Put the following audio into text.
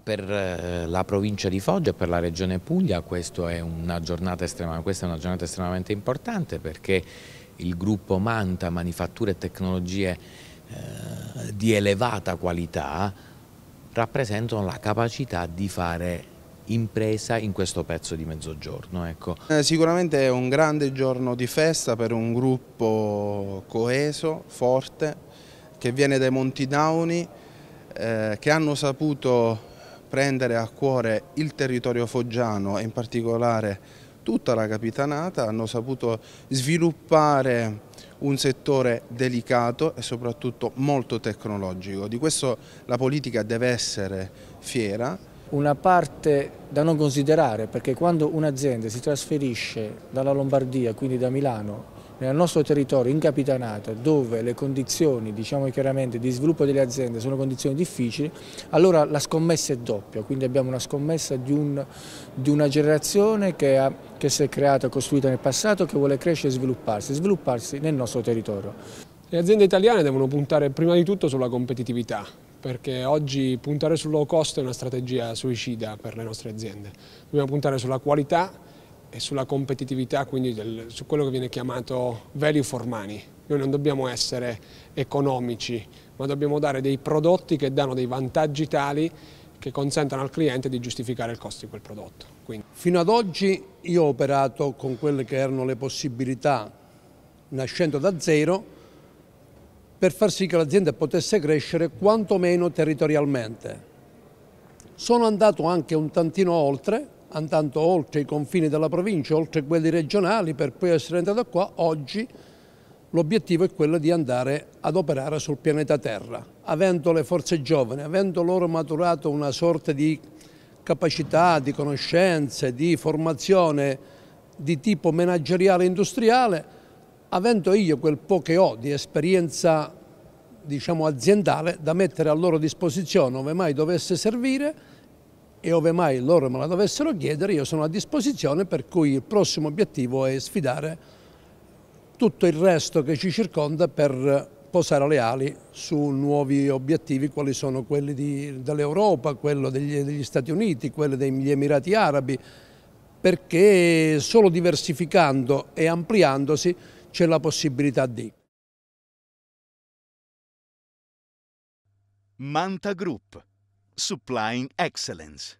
Per eh, la provincia di Foggia e per la regione Puglia questa è, una giornata estremamente importante perché il gruppo Manta Manifatture e Tecnologie eh, di elevata qualità rappresentano la capacità di fare impresa in questo pezzo di mezzogiorno. Ecco. Eh, sicuramente è un grande giorno di festa per un gruppo coeso, forte, che viene dai Monti Dauni, eh, che hanno saputo prendere a cuore il territorio foggiano e in particolare tutta la capitanata, hanno saputo sviluppare un settore delicato e soprattutto molto tecnologico. Di questo la politica deve essere fiera. Una parte da non considerare perché quando un'azienda si trasferisce dalla Lombardia, quindi da Milano, nel nostro territorio incapitanato, dove le condizioni diciamo chiaramente, di sviluppo delle aziende sono condizioni difficili, allora la scommessa è doppia, quindi abbiamo una scommessa di, un, di una generazione che, ha, che si è creata, e costruita nel passato, che vuole crescere e svilupparsi, svilupparsi nel nostro territorio. Le aziende italiane devono puntare prima di tutto sulla competitività, perché oggi puntare sul low cost è una strategia suicida per le nostre aziende. Dobbiamo puntare sulla qualità, e sulla competitività, quindi del, su quello che viene chiamato value for money. Noi non dobbiamo essere economici, ma dobbiamo dare dei prodotti che danno dei vantaggi tali che consentano al cliente di giustificare il costo di quel prodotto. Quindi. Fino ad oggi io ho operato con quelle che erano le possibilità nascendo da zero per far sì che l'azienda potesse crescere quantomeno territorialmente. Sono andato anche un tantino oltre andando oltre i confini della provincia, oltre quelli regionali, per poi essere entrato qua, oggi l'obiettivo è quello di andare ad operare sul pianeta Terra, avendo le forze giovani, avendo loro maturato una sorta di capacità, di conoscenze, di formazione di tipo manageriale industriale, avendo io quel po' che ho di esperienza diciamo, aziendale da mettere a loro disposizione, ove mai dovesse servire, e ove mai loro me la dovessero chiedere io sono a disposizione per cui il prossimo obiettivo è sfidare tutto il resto che ci circonda per posare le ali su nuovi obiettivi quali sono quelli dell'Europa, quello degli, degli, Stati Uniti, quello degli Emirati Arabi, perché solo diversificando e ampliandosi c'è la possibilità di. Manta Group supplying excellence.